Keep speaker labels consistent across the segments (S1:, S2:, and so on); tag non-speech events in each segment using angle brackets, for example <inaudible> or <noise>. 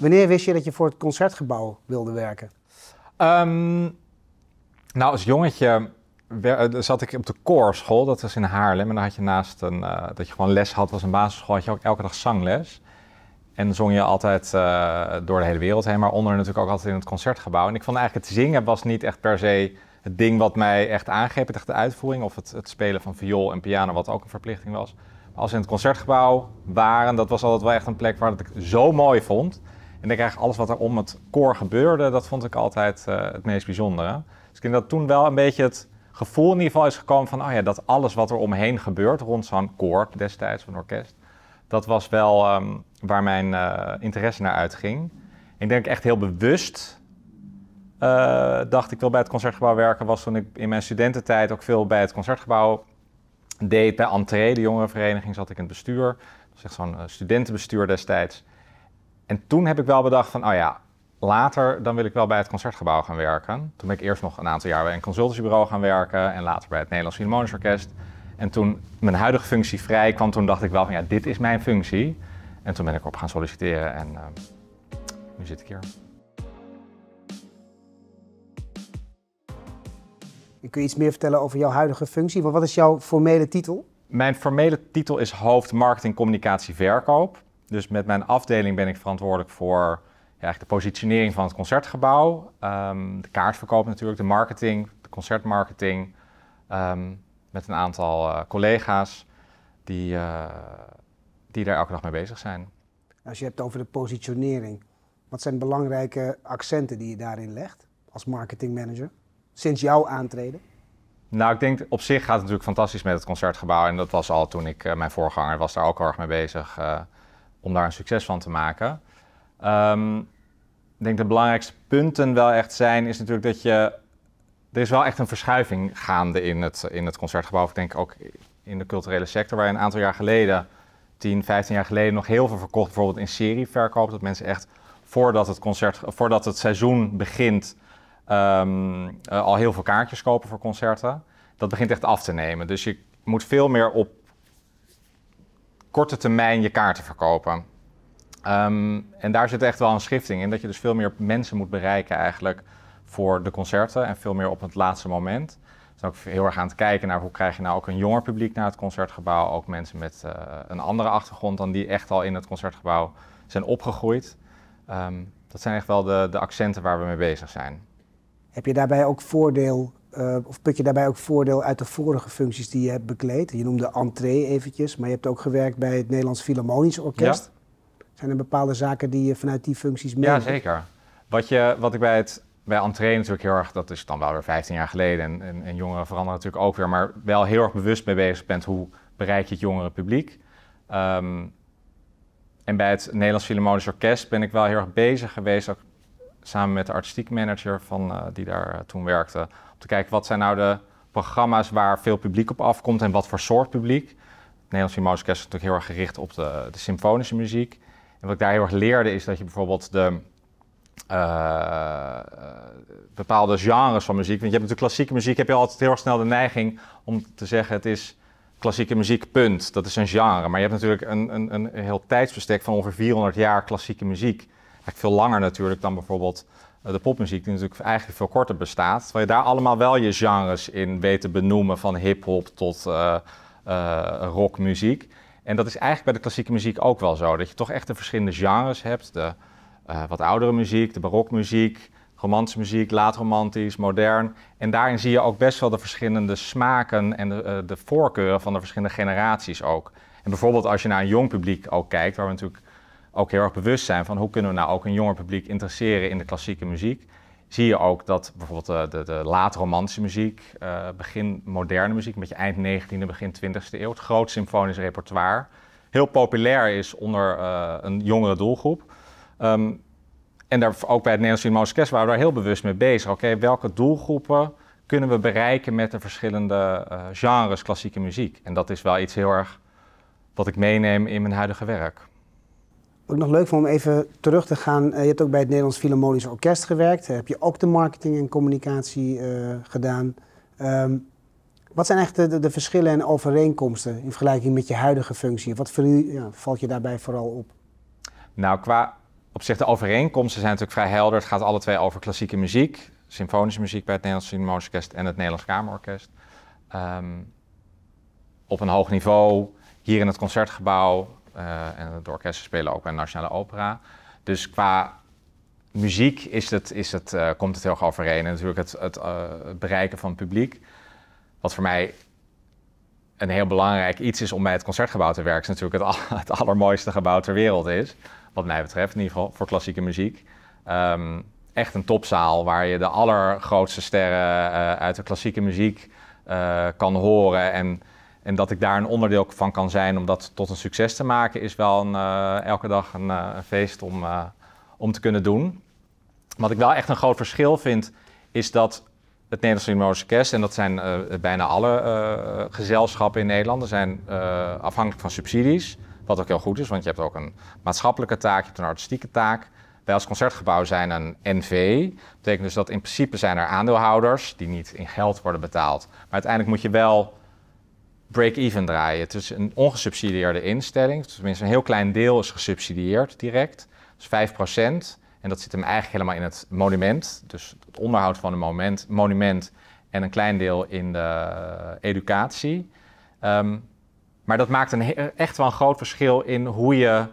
S1: Wanneer wist je dat je voor het concertgebouw wilde werken? Ehm,
S2: nou, als jongetje eh, zat ik op de koorschool, dat was in Haarlem. En dan had je naast een, uh, dat je gewoon les had, was een basisschool, had je ook elke dag zangles. En zong je altijd eh, door de hele wereld heen, maar onder natuurlijk ook altijd in het concertgebouw. En ik vond eigenlijk het zingen was niet echt per se het ding wat mij echt aangreep, echt de uitvoering. Of het, het spelen van viool en piano, wat ook een verplichting was. Maar als we in het concertgebouw waren, dat was altijd wel echt een plek waar dat ik zo mooi vond. En ik eigenlijk alles wat er om het koor gebeurde, dat vond ik altijd eh, het meest bijzondere. Dus ik denk dat toen wel een beetje het gevoel in ieder geval is gekomen van, oh ja, dat alles wat er omheen gebeurt rond zo'n koor destijds, zo'n orkest, dat was wel ehm, waar mijn eh, interesse naar uitging. Ik denk echt heel bewust eh, dacht ik wil bij het concertgebouw werken, was toen ik in mijn studententijd ook veel bij het concertgebouw deed. Bij Entree, de jongerenvereniging, zat ik in het bestuur. Dat was echt zo'n studentenbestuur destijds. En toen heb ik wel bedacht van, oh ja, later dan wil ik wel bij het Concertgebouw gaan werken. Toen ben ik eerst nog een aantal jaar bij een consultancybureau gaan werken en later bij het Nederlands Philharmonisch Orkest. En toen mijn huidige functie vrij kwam, toen dacht ik wel van ja, dit is mijn functie. En toen ben ik op gaan solliciteren en ehm, nu zit ik hier.
S1: Kun je iets meer vertellen over jouw huidige functie? Want wat is jouw formele titel?
S2: Mijn formele titel is hoofd marketing, communicatie, verkoop. Dus met mijn afdeling ben ik verantwoordelijk voor ja, de positionering van het concertgebouw, ehm, de kaartverkoop natuurlijk, de marketing, de concertmarketing, ehm, met een aantal eh, collega's die, eh, die daar elke dag mee bezig zijn.
S1: Als je hebt over de positionering, wat zijn belangrijke accenten die je daarin legt als marketingmanager sinds jouw aantreden?
S2: Nou, ik denk op zich gaat het natuurlijk fantastisch met het concertgebouw. En dat was al toen ik, eh, mijn voorganger was daar ook heel erg mee bezig om daar een succes van te maken. Um, ik denk de belangrijkste punten wel echt zijn, is natuurlijk dat je. Er is wel echt een verschuiving gaande in het, in het concertgebouw. Of ik denk ook in de culturele sector, waar je een aantal jaar geleden, 10, 15 jaar geleden, nog heel veel verkocht, bijvoorbeeld in serieverkoop. Dat mensen echt voordat het, concert, voordat het seizoen begint, ehm, eh, al heel veel kaartjes kopen voor concerten. Dat begint echt af te nemen. Dus je moet veel meer op korte termijn je kaarten verkopen. Ehm, en daar zit echt wel een schifting in, dat je dus veel meer mensen moet bereiken eigenlijk voor de concerten en veel meer op het laatste moment. Dus ook heel erg aan het kijken naar hoe krijg je nou ook een jonger publiek naar het concertgebouw, ook mensen met eh, een andere achtergrond dan die echt al in het concertgebouw zijn opgegroeid. Ehm, dat zijn echt wel de, de accenten waar we mee bezig zijn.
S1: Heb je daarbij ook voordeel eh, of put je daarbij ook voordeel uit de vorige functies die je hebt bekleed? Je noemde entree eventjes, maar je hebt ook gewerkt bij het Nederlands Philharmonisch Orkest. Ja. Zijn er bepaalde zaken die je vanuit die functies mee? Ja, zeker.
S2: Wat, je, wat ik bij het bij entree natuurlijk heel erg, dat is dan wel weer 15 jaar geleden en, en, jongeren veranderen natuurlijk ook weer, maar wel heel erg bewust mee bezig bent hoe bereik je het jongere publiek. Ehm, en bij het Nederlands Philharmonisch Orkest ben ik wel heel erg bezig geweest, ook samen met de artistiek manager van, eh, die daar eh, toen werkte, om te kijken wat zijn nou de programma's waar veel publiek op afkomt en wat voor soort publiek. Het Nederlands Philharmonisch is natuurlijk heel erg gericht op de, de, symfonische muziek. En wat ik daar heel erg leerde is dat je bijvoorbeeld de eh, eh, bepaalde genres van muziek. Want je hebt natuurlijk klassieke muziek, heb je altijd heel snel de neiging om te zeggen het is klassieke muziek, punt. Dat is een genre. Maar je hebt natuurlijk een, een, een heel tijdsbestek van ongeveer 400 jaar klassieke muziek. Eigenlijk veel langer natuurlijk dan bijvoorbeeld eh, de popmuziek, die natuurlijk eigenlijk veel korter bestaat, waar je daar allemaal wel je genres in weet te benoemen, van hip-hop tot eh, eh, rockmuziek. En dat is eigenlijk bij de klassieke muziek ook wel zo, dat je toch echt de verschillende genres hebt. De wat oudere muziek, de barokmuziek, romantische muziek, laatromantisch, modern. En daarin zie je ook best wel de verschillende smaken en de, de voorkeuren van de verschillende generaties ook. En bijvoorbeeld als je naar een jong publiek ook kijkt, waar we natuurlijk ook heel erg bewust zijn van hoe kunnen we nou ook een jonger publiek interesseren in de klassieke muziek. Zie je ook dat bijvoorbeeld eh, de, de, de laat romantische muziek, eh, begin moderne muziek, een beetje eind 19e, begin 20e eeuw, het groot symfonisch repertoire, heel populair is onder eh, een jongere doelgroep. Ehm, en daar, ook bij het Nederlands Filmonisch Orkest waren we daar heel bewust mee bezig. Oké, welke doelgroepen kunnen we bereiken met de verschillende genres klassieke muziek? En dat is wel iets heel erg wat ik meeneem in mijn huidige werk
S1: ook ik nog leuk vond om even terug te gaan, eh, je hebt ook bij het Nederlands Philharmonisch Orkest gewerkt. Heb je ook de marketing en communicatie eh, gedaan. Ehm, wat zijn echt de, de, verschillen en overeenkomsten in vergelijking met je huidige functie? Wat ja, valt je daarbij vooral op?
S2: Nou, qua op zich de overeenkomsten zijn natuurlijk vrij helder. Het gaat alle twee over klassieke muziek, symfonische muziek bij het Nederlands Philharmonisch Orkest en het Nederlands Kamerorkest. Ehm, op een hoog niveau, hier in het concertgebouw, eh, en de orkesten spelen ook bij de Nationale Opera. Dus qua muziek is het, is het, eh, komt het heel erg overeen. En natuurlijk het, eh, het, bereiken van het publiek. Wat voor mij een heel belangrijk iets is om bij het concertgebouw te werken, is natuurlijk het, <laughs> het allermooiste gebouw ter wereld is. Wat mij betreft, in ieder geval voor klassieke muziek. Ehm, echt een topzaal waar je de allergrootste sterren uit de klassieke muziek kan horen. En en dat ik daar een onderdeel van kan zijn om dat tot een succes te maken, is wel een, eh, elke dag een, eh, feest om, eh, om te kunnen doen. Wat ik wel echt een groot verschil vind, is dat het Nederlands Filmologisch Orkest, en dat zijn bijna alle gezelschappen in Nederland, er zijn afhankelijk van subsidies. Wat ook heel goed is, want je hebt ook een maatschappelijke taak, je hebt een artistieke taak. Wij als concertgebouw zijn een NV. Dat betekent dus dat in principe zijn er aandeelhouders die niet in geld worden betaald. Maar uiteindelijk moet je wel break-even draaien. Het is een ongesubsidieerde instelling. Tenminste, een heel klein deel is gesubsidieerd direct. dus 5%. En dat zit hem eigenlijk helemaal in het monument. Dus het onderhoud van een monument, monument en een klein deel in de educatie. Ehm, maar dat maakt een, echt wel een groot verschil in hoe je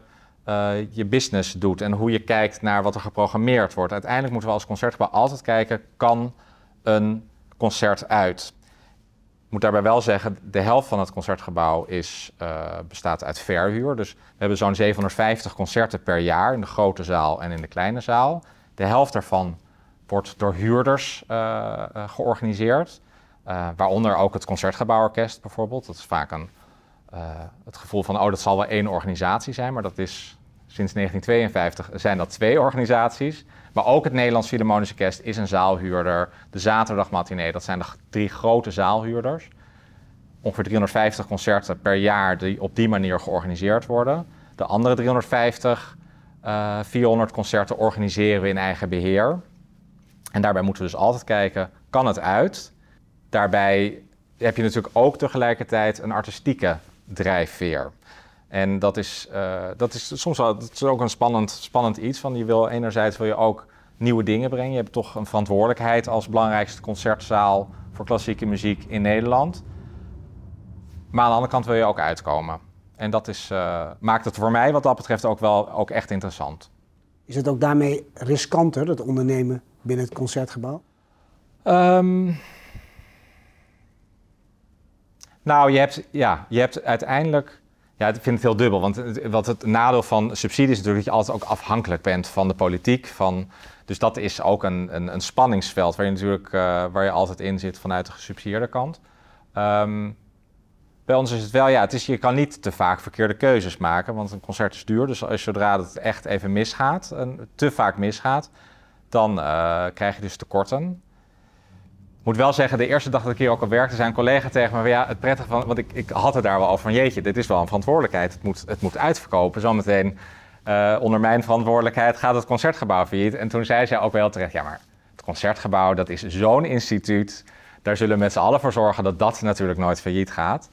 S2: eh, je business doet en hoe je kijkt naar wat er geprogrammeerd wordt. Uiteindelijk moeten we als concertgebouw altijd kijken: kan een concert uit? moet daarbij wel zeggen, de helft van het concertgebouw is, eh, bestaat uit verhuur. Dus we hebben zo'n 750 concerten per jaar in de grote zaal en in de kleine zaal. De helft daarvan wordt door huurders eh, eh, georganiseerd. waaronder ook het Concertgebouworkest bijvoorbeeld. Dat is vaak een, het gevoel van, oh dat zal wel één organisatie zijn. Maar dat is sinds 1952 zijn dat twee organisaties. Maar ook het Nederlands Philharmonisch Kest is een zaalhuurder. De zaterdagmatinee, dat zijn de drie grote zaalhuurders. Ongeveer 350 concerten per jaar die op die manier georganiseerd worden. De andere 350, uh, 400 concerten organiseren we in eigen beheer. En daarbij moeten we dus altijd kijken, kan het uit? Daarbij heb je natuurlijk ook tegelijkertijd een artistieke drijfveer. En dat is, eh, dat is soms wel, is ook een spannend, spannend iets. Van je wil, enerzijds wil je ook nieuwe dingen brengen. Je hebt toch een verantwoordelijkheid als belangrijkste concertzaal voor klassieke muziek in Nederland. Maar aan de andere kant wil je ook uitkomen. En dat is, eh, maakt het voor mij wat dat betreft ook wel ook echt interessant.
S1: Is het ook daarmee riskanter, dat ondernemen binnen het concertgebouw? Ehm,
S2: nou, je hebt, ja, je hebt uiteindelijk ja, ik vind het heel dubbel. Want wat het nadeel van subsidies is natuurlijk dat je altijd ook afhankelijk bent van de politiek. Van, dus dat is ook een, een, een spanningsveld waar je natuurlijk eh, waar je altijd in zit vanuit de gesubsidieerde kant. Ehm, bij ons is het wel, ja, het is, je kan niet te vaak verkeerde keuzes maken, want een concert is duur. Dus als, zodra het echt even misgaat, en te vaak misgaat, dan eh, krijg je dus tekorten moet wel zeggen, de eerste dag dat ik hier ook al werkte, zei een collega tegen me: ja, het prettige van, want ik, ik had het daar wel al van: jeetje, dit is wel een verantwoordelijkheid. Het moet, het moet uitverkopen. Zometeen uh, onder mijn verantwoordelijkheid gaat het concertgebouw failliet. En toen zei zij ook wel terecht: ja, maar het concertgebouw, dat is zo'n instituut. Daar zullen mensen met z'n allen voor zorgen dat dat natuurlijk nooit failliet gaat.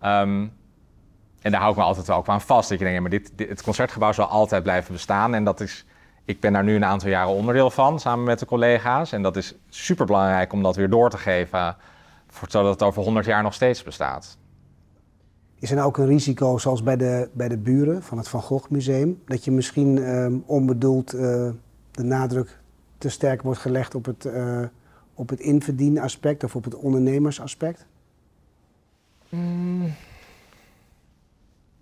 S2: Ehm, en daar hou ik me altijd wel ook aan vast. Dat je denkt: maar dit, dit, het concertgebouw zal altijd blijven bestaan. En dat is ik ben daar nu een aantal jaren onderdeel van, samen met de collega's. En dat is superbelangrijk om dat weer door te geven, zodat het over 100 jaar nog steeds bestaat.
S1: Is er nou ook een risico, zoals bij de, bij de buren van het Van Gogh Museum, dat je misschien ehm, onbedoeld eh, de nadruk te sterk wordt gelegd op het, uh, op het aspect of op het ondernemersaspect? Mm.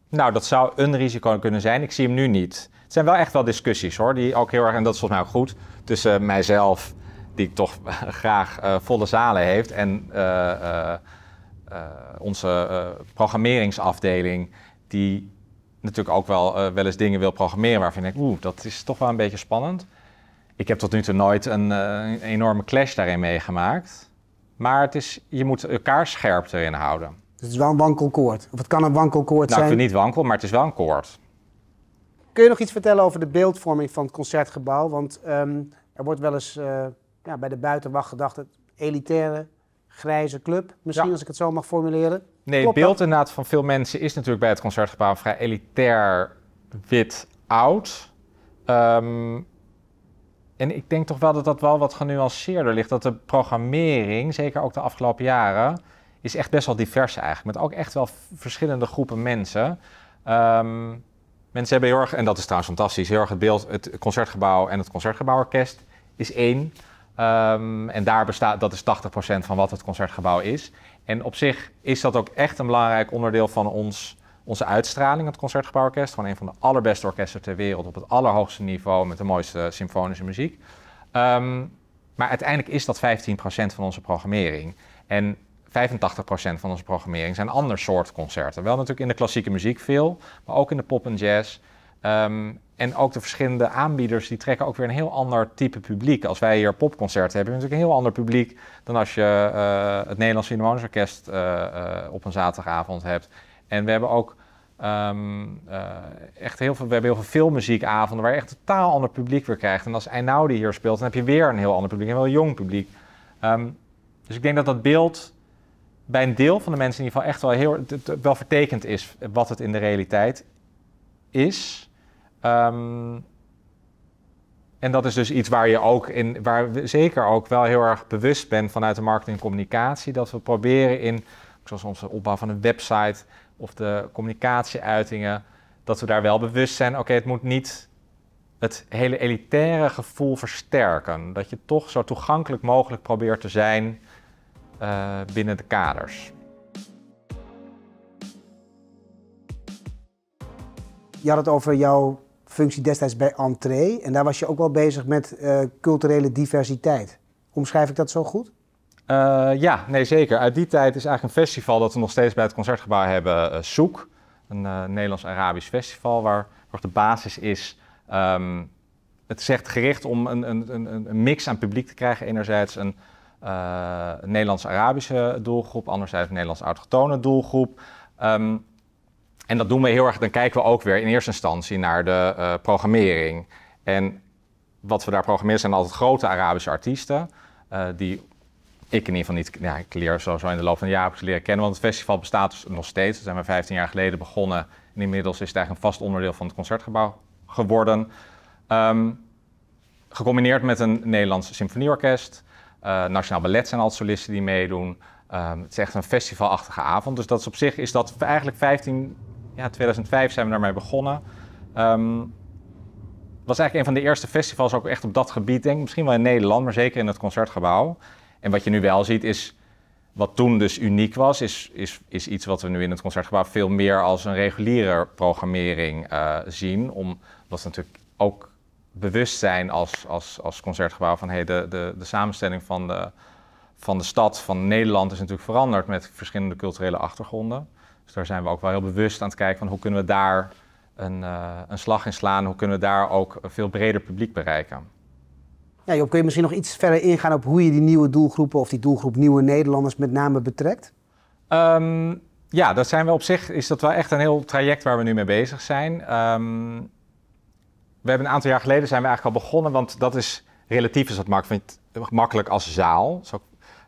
S2: Nou, dat zou een risico kunnen zijn. Ik zie hem nu niet. Het zijn wel echt wel discussies hoor, die ook heel erg, en dat is volgens mij ook goed, tussen eh, mijzelf, die toch <laughs> graag eh, volle zalen heeft, en eh, onze programmeringsafdeling, die natuurlijk ook wel, wel eens dingen wil programmeren waarvan ik denk, oeh, dat is toch wel een beetje spannend. Ik heb tot nu toe nooit een, enorme clash daarin meegemaakt. Maar het is, je moet elkaar scherp erin houden.
S1: het is wel een wankelkoord. Of het kan een wankelkoord nou, zijn. Nou, het is
S2: niet wankel, maar het is wel een koord.
S1: Kun je nog iets vertellen over de beeldvorming van het concertgebouw? Want ehm, er wordt wel eens eh, ja, bij de buitenwacht gedacht, het elitaire, grijze club, misschien als ik het zo mag formuleren. Nee, het beeld
S2: inderdaad van veel mensen is natuurlijk bij het concertgebouw vrij elitair, wit, oud. Ehm, en ik denk toch wel dat dat wel wat genuanceerder ligt. Dat de programmering, zeker ook de afgelopen jaren, is echt best wel divers eigenlijk. Met ook echt wel verschillende groepen mensen. Um, Mensen hebben heel erg, en dat is trouwens fantastisch, heel erg het beeld, het concertgebouw en het concertgebouworkest is één. Ehm, en daar bestaat, dat is 80% van wat het concertgebouw is. En op zich is dat ook echt een belangrijk onderdeel van ons, onze uitstraling, het Concertgebouworkest. Gewoon een van de allerbeste orkesten ter wereld, op het allerhoogste niveau, met de mooiste symfonische muziek. Ehm, maar uiteindelijk is dat 15% van onze programmering. En 85% van onze programmering zijn ander soort concerten. Wel natuurlijk in de klassieke muziek veel, maar ook in de pop en jazz. Ehm, en ook de verschillende aanbieders die trekken ook weer een heel ander type publiek. Als wij hier popconcerten hebben, we natuurlijk een heel ander publiek dan als je eh, het Nederlands Philharmonisch Orkest eh, eh, op een zaterdagavond hebt. En we hebben ook ehm, echt heel veel, we hebben heel veel filmmuziekavonden waar je echt een totaal ander publiek weer krijgt. En als Einaudi hier speelt, dan heb je weer een heel ander publiek, een heel jong publiek. Ehm, dus ik denk dat dat beeld bij een deel van de mensen in ieder geval echt wel heel wel vertekend is wat het in de realiteit is. Ehm, en dat is dus iets waar je ook in, waar we zeker ook wel heel erg bewust bent vanuit de marketing en communicatie. Dat we proberen in, zoals onze opbouw van een website of de communicatieuitingen, dat we daar wel bewust zijn. Oké, het moet niet het hele elitaire gevoel versterken. Dat je toch zo toegankelijk mogelijk probeert te zijn eh, binnen de kaders.
S1: Je had het over jouw functie destijds bij Entree en daar was je ook wel bezig met eh, culturele diversiteit. Omschrijf ik dat zo goed?
S2: Eh, ja, nee zeker. Uit die tijd is eigenlijk een festival dat we nog steeds bij het Concertgebouw hebben, Zoek, Een Nederlands-Arabisch festival waar de basis is ehm, het zegt gericht om een, een, een, mix aan publiek te krijgen enerzijds. Een uh, Nederlands-Arabische doelgroep, anderzijds Nederlands-autochtone doelgroep. Ehm, en dat doen we heel erg, dan kijken we ook weer in eerste instantie naar de eh, programmering. En wat we daar programmeren zijn altijd grote Arabische artiesten, eh, die ik in ieder geval niet, ja, ik leer sowieso in de loop van de jaren leren kennen, want het festival bestaat dus nog steeds. We zijn we 15 jaar geleden begonnen en inmiddels is het eigenlijk een vast onderdeel van het concertgebouw geworden. Ehm, gecombineerd met een Nederlands symfonieorkest, eh, Nationaal Ballet zijn al solisten die meedoen. Ehm, het is echt een festivalachtige avond. Dus dat is op zich is dat eigenlijk 15, ja, 2005 zijn we daarmee begonnen. Um, was eigenlijk een van de eerste festivals ook echt op dat gebied, denk ik. Misschien wel in Nederland, maar zeker in het concertgebouw. En wat je nu wel ziet is, wat toen dus uniek was, is, is, is iets wat we nu in het concertgebouw veel meer als een reguliere programmering eh, zien. Om, was natuurlijk ook bewust zijn als, als, als concertgebouw van hey, de, de, de samenstelling van de, van de stad, van Nederland is natuurlijk veranderd met verschillende culturele achtergronden. Dus daar zijn we ook wel heel bewust aan het kijken van hoe kunnen we daar een, eh, een slag in slaan, hoe kunnen we daar ook een veel breder publiek bereiken.
S1: Ja, Job, kun je misschien nog iets verder ingaan op hoe je die nieuwe doelgroepen of die doelgroep nieuwe Nederlanders met name betrekt? Ehm, ja,
S2: dat zijn we op zich, is dat wel echt een heel traject waar we nu mee bezig zijn. Ehm, we hebben een aantal jaar geleden zijn we eigenlijk al begonnen, want dat is relatief is dat makkelijk, makkelijk als zaal. Zo,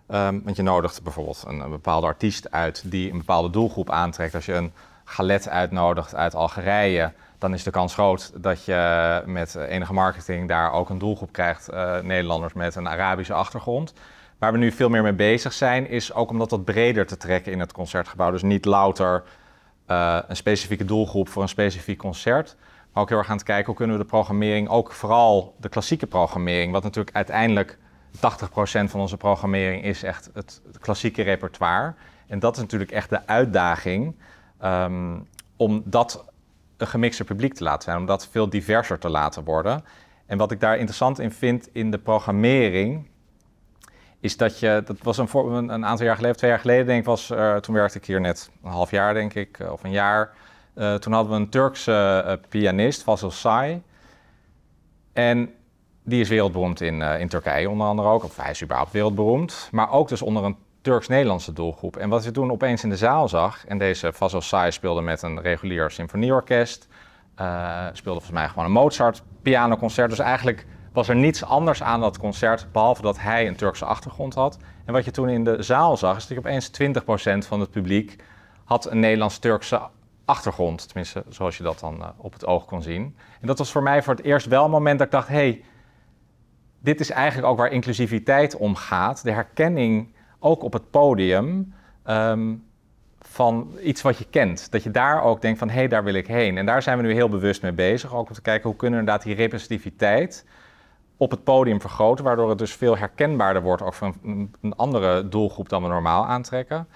S2: ehm, want je nodigt bijvoorbeeld een, bepaalde artiest uit die een bepaalde doelgroep aantrekt. Als je een galet uitnodigt uit Algerije, dan is de kans groot dat je met enige marketing daar ook een doelgroep krijgt, eh, Nederlanders met een Arabische achtergrond. Waar we nu veel meer mee bezig zijn, is ook om dat wat breder te trekken in het concertgebouw. Dus niet louter eh, een specifieke doelgroep voor een specifiek concert, ook heel erg aan het kijken hoe kunnen we de programmering, ook vooral de klassieke programmering, wat natuurlijk uiteindelijk 80% van onze programmering is echt het, klassieke repertoire. En dat is natuurlijk echt de uitdaging ehm, om dat een gemixter publiek te laten zijn, om dat veel diverser te laten worden. En wat ik daar interessant in vind in de programmering, is dat je, dat was een, een aantal jaar geleden, twee jaar geleden denk ik, was, toen werkte ik hier net een half jaar denk ik, eh, of een jaar. Eh, toen hadden we een Turkse eh, pianist, Vasil Say. En die is wereldberoemd in, eh, in Turkije onder andere ook. Of hij is überhaupt wereldberoemd. Maar ook dus onder een Turks-Nederlandse doelgroep. En wat je toen opeens in de zaal zag... en deze Vasil Say speelde met een regulier symfonieorkest... speelde volgens mij gewoon een Mozart-pianoconcert. Dus eigenlijk was er niets anders aan dat concert... behalve dat hij een Turkse achtergrond had. En wat je toen in de zaal zag... is dat je opeens 20% van het publiek had een Nederlands-Turkse achtergrond. Tenminste, zoals je dat dan eh, op het oog kon zien. En dat was voor mij voor het eerst wel een moment dat ik dacht: hé, hey, dit is eigenlijk ook waar inclusiviteit om gaat. De herkenning ook op het podium. Ehm, van iets wat je kent. Dat je daar ook denkt van, hé, hey, daar wil ik heen. En daar zijn we nu heel bewust mee bezig. Ook om te kijken, hoe kunnen we inderdaad die representativiteit op het podium vergroten, waardoor het dus veel herkenbaarder wordt, ook van een andere doelgroep dan we normaal aantrekken.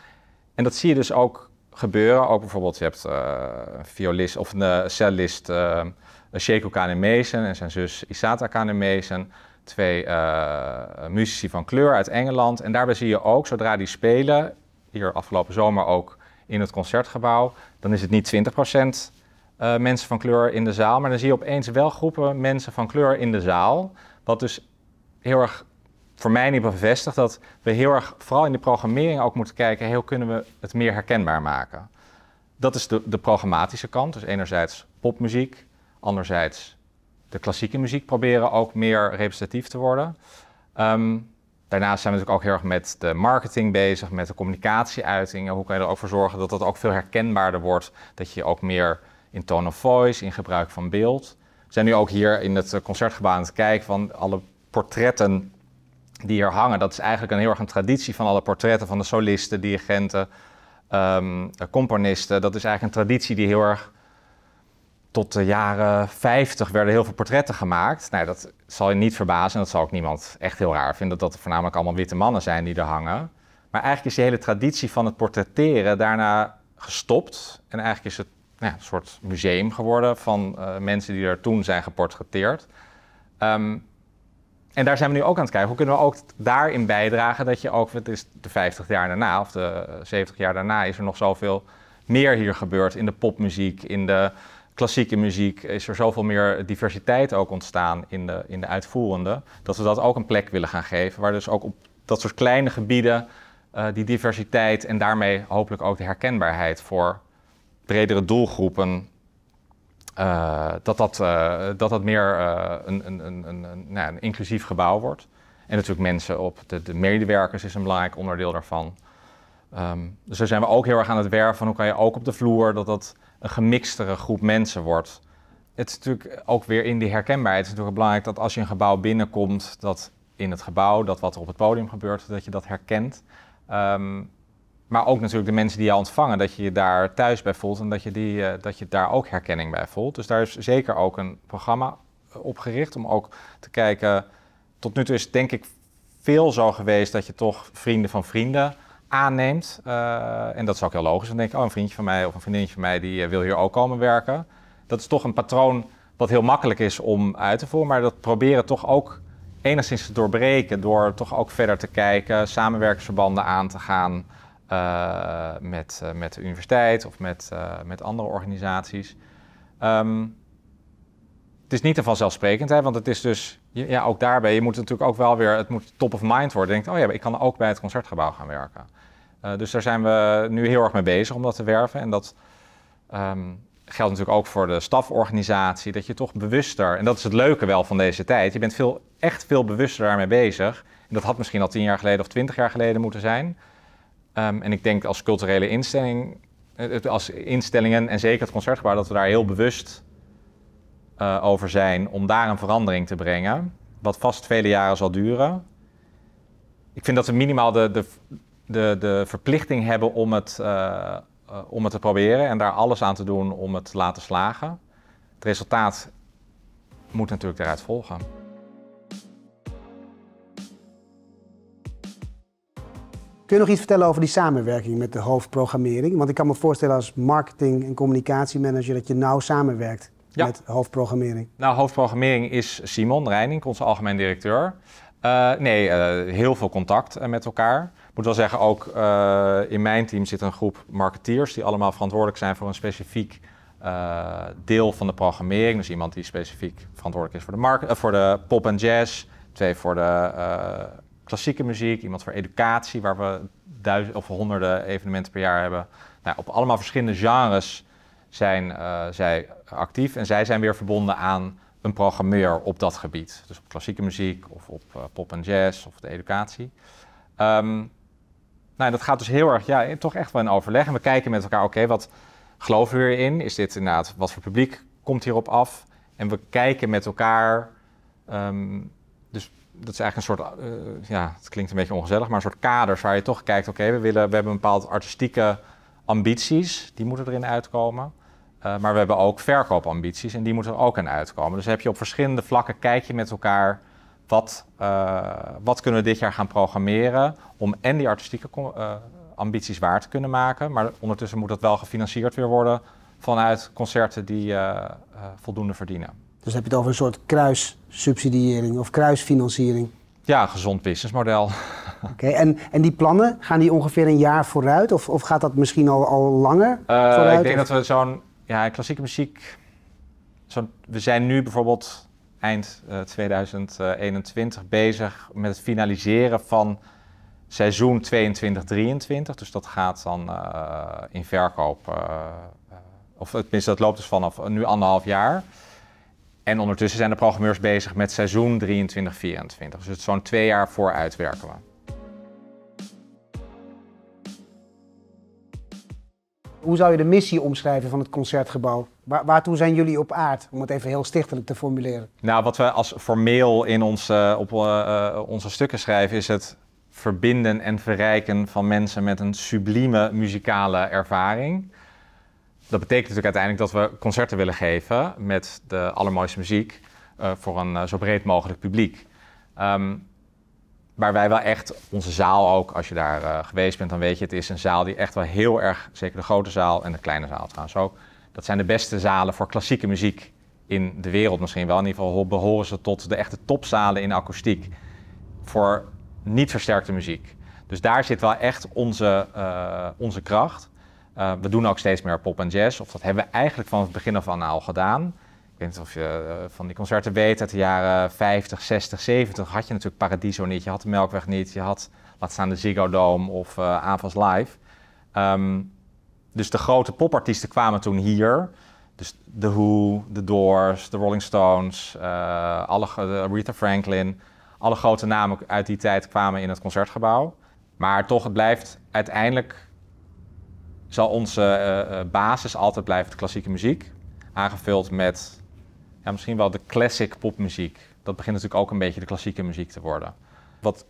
S2: En dat zie je dus ook gebeuren. Ook bijvoorbeeld, je hebt eh, een violist of een eh, cellist eh, Sheiko Kanemezen en zijn zus Isata Kanemezen. Twee muzici van kleur uit Engeland. En daarbij zie je ook, zodra die spelen, hier afgelopen zomer ook in het concertgebouw, dan is het niet 20% uh, mensen van kleur in de zaal, maar dan zie je opeens wel groepen mensen van kleur in de zaal, wat dus heel erg voor mij niet bevestigd dat we heel erg, vooral in de programmering ook moeten kijken, heel kunnen we het meer herkenbaar maken. Dat is de, de programmatische kant, dus enerzijds popmuziek, anderzijds de klassieke muziek proberen ook meer representatief te worden. Ehm, daarnaast zijn we natuurlijk ook heel erg met de marketing bezig, met de communicatieuitingen. Hoe kan je er ook voor zorgen dat dat ook veel herkenbaarder wordt, dat je ook meer in tone of voice, in gebruik van beeld. We zijn nu ook hier in het eh, concertgebouw aan het kijken van alle portretten die hier hangen. Dat is eigenlijk een heel erg een traditie van alle portretten van de solisten, dirigenten, ehm, eh, componisten. Dat is eigenlijk een traditie die heel erg tot de jaren 50 werden heel veel portretten gemaakt. Nou, dat zal je niet verbazen en dat zal ook niemand echt heel raar vinden, dat dat voornamelijk allemaal witte mannen zijn die er hangen. Maar eigenlijk is die hele traditie van het portretteren daarna gestopt. En eigenlijk is het nou, een soort museum geworden van eh, mensen die er toen zijn geportretteerd. Ehm, en daar zijn we nu ook aan het kijken. Hoe kunnen we ook daarin bijdragen dat je ook, het is de 50 jaar daarna of de 70 eh, jaar daarna, is er nog zoveel meer hier gebeurd in de popmuziek, in de klassieke muziek is er zoveel meer diversiteit ook ontstaan in de, in de uitvoerende. Dat we dat ook een plek willen gaan geven. Waar dus ook op dat soort kleine gebieden eh, die diversiteit en daarmee hopelijk ook de herkenbaarheid voor bredere doelgroepen eh, dat, dat, eh, dat dat meer eh, een, een, een, een, nou, een, inclusief gebouw wordt. En natuurlijk mensen op, de, medewerkers is een belangrijk onderdeel daarvan. Ehm, dus daar zijn we ook heel erg aan het werven van hoe kan je ook op de vloer dat dat een gemixtere groep mensen wordt. Het is natuurlijk ook weer in die herkenbaarheid. Het is natuurlijk belangrijk dat als je een gebouw binnenkomt, dat in het gebouw, dat wat er op het podium gebeurt, dat je dat herkent. Ehm, maar ook natuurlijk de mensen die je ontvangen, dat je je daar thuis bij voelt en dat je, die, eh, dat je daar ook herkenning bij voelt. Dus daar is zeker ook een programma eh, op gericht om ook te kijken. Tot nu toe is het denk ik veel zo geweest dat je toch vrienden van vrienden aanneemt. Eh, en dat is ook heel logisch. Dan denk ik, oh, een vriendje van mij of een vriendinnetje van mij die wil hier ook komen werken. Dat is toch een patroon wat heel makkelijk is om uit te voeren. Maar dat proberen toch ook enigszins te doorbreken door toch ook verder te kijken, samenwerkingsverbanden aan te gaan. Eh, met, eh, met de universiteit of met, eh, met andere organisaties. Ehm, het is niet een vanzelfsprekendheid, want het is dus, ja, ook daarbij, je moet natuurlijk ook wel weer, het moet top of mind worden. Denk, oh ja, ik kan ook bij het concertgebouw gaan werken. dus daar zijn we nu heel erg mee bezig om dat te werven. En dat ehm, geldt natuurlijk ook voor de staforganisatie, dat je toch bewuster, en dat is het leuke wel van deze tijd, je bent veel, echt veel bewuster daarmee bezig. En dat had misschien al tien jaar geleden of twintig jaar geleden moeten zijn. Ehm, en ik denk als culturele instelling, eh, als instellingen en zeker het concertgebouw, dat we daar heel bewust eh, over zijn om daar een verandering te brengen. Wat vast vele jaren zal duren. Ik vind dat we minimaal de, de, de, de verplichting hebben om het, eh, om het te proberen en daar alles aan te doen om het te laten slagen. Het resultaat moet natuurlijk daaruit volgen.
S1: Kun je nog iets vertellen over die samenwerking met de hoofdprogrammering? Want ik kan me voorstellen als marketing- en communicatiemanager dat je nauw samenwerkt met hoofdprogrammering.
S2: Nou, hoofdprogrammering is Simon Reining, onze algemeen directeur. Eh, nee, eh, heel veel contact eh, met elkaar. Ik moet wel zeggen, ook in mijn team zit een groep marketeers die allemaal verantwoordelijk zijn voor een specifiek deel van de programmering. Dus iemand die specifiek verantwoordelijk is voor de, market, voor de pop en jazz, twee voor de klassieke muziek, iemand voor educatie, waar we duizend of honderden evenementen per jaar hebben. Nou, op allemaal verschillende genres zijn eh, zij actief en zij zijn weer verbonden aan een programmeur op dat gebied. Dus op klassieke muziek of op eh, pop en jazz of de educatie. Ehm, nou, dat gaat dus heel erg, ja, toch echt wel in overleg. En we kijken met elkaar, oké, wat geloven we hierin? Is dit inderdaad, wat voor publiek komt hierop af? En we kijken met elkaar, ehm, dus dat is eigenlijk een soort, eh, ja, het klinkt een beetje ongezellig, maar een soort kaders waar je toch kijkt, oké, we willen, we hebben een bepaald artistieke ambities, die moeten erin uitkomen. Eh, maar we hebben ook verkoopambities en die moeten er ook in uitkomen. Dus heb je op verschillende vlakken, kijk je met elkaar, wat, eh, wat kunnen we dit jaar gaan programmeren om en die artistieke ambities waar te kunnen maken. Maar ondertussen moet dat wel gefinancierd weer worden vanuit concerten die voldoende verdienen.
S1: Dus heb je het over een soort kruis subsidiëring of kruisfinanciering?
S2: Ja, gezond businessmodel.
S1: <laughs> Oké, en, en die plannen, gaan die ongeveer een jaar vooruit? Of, of gaat dat misschien al, al langer eh, Ik denk dat
S2: we zo'n ja, klassieke muziek... Zo we zijn nu bijvoorbeeld eind 2021 eh, bezig met het finaliseren van seizoen 22-23. Dus dat gaat dan eh, in verkoop... of tenminste, dat loopt dus vanaf nu anderhalf jaar... En ondertussen zijn de programmeurs bezig met seizoen 23-24. Dus het zo'n twee jaar vooruit werken we.
S1: Hoe zou je de missie omschrijven van het concertgebouw? waartoe zijn jullie op aard, om het even heel stichtelijk te formuleren?
S2: Nou, wat we als formeel in ons, eh, op, eh, eh, onze stukken schrijven is het verbinden en verrijken van mensen met een sublieme muzikale ervaring dat betekent natuurlijk uiteindelijk dat we concerten willen geven met de allermooiste muziek eh, voor een eh, zo breed mogelijk publiek. Um, ehm, waar wij wel echt onze zaal ook, als je daar eh, geweest bent, dan weet je, het is een zaal die echt wel heel erg, zeker de grote zaal en de kleine zaal trouwens ook, dat zijn de beste zalen voor klassieke muziek in de wereld misschien wel. In ieder geval behoren ze tot de echte topzalen in akoestiek voor niet versterkte muziek. Dus daar zit wel echt onze, onze kracht. Eh, we doen ook steeds meer pop en jazz, of dat hebben we eigenlijk van het begin af aan al gedaan. Ik weet niet of je eh, van die concerten weet, uit de jaren 50, 60, 70 had je natuurlijk Paradiso niet, je had de Melkweg niet, je had, laat staan, de Ziggo Dome of uh, Live. Ehm, dus de grote popartiesten kwamen toen hier. Dus The Who, The Doors, The Rolling Stones, alle, Aretha Franklin. Alle grote namen uit die tijd kwamen in het concertgebouw. Maar toch, het blijft uiteindelijk zal onze eh, eh, basis altijd blijven de klassieke muziek. Aangevuld met ja, misschien wel de classic popmuziek. Dat begint natuurlijk ook een beetje de klassieke muziek te worden. Wat